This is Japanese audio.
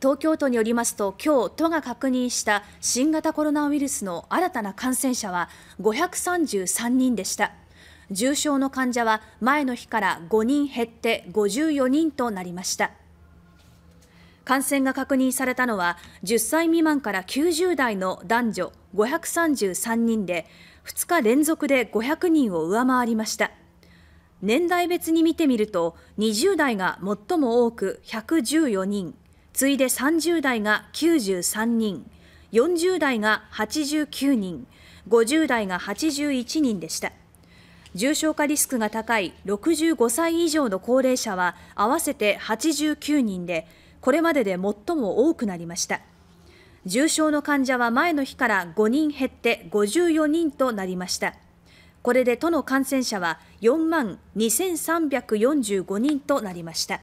東京都によりますと今日都が確認した新型コロナウイルスの新たな感染者は533人でした重症の患者は前の日から5人減って54人となりました感染が確認されたのは10歳未満から90代の男女533人で2日連続で500人を上回りました年代別に見てみると20代が最も多く114人次いで30代が93人40代が89人50代が81人でした重症化リスクが高い65歳以上の高齢者は合わせて89人でこれまでで最も多くなりました重症の患者は前の日から5人減って54人となりましたこれで都の感染者は4万2345人となりました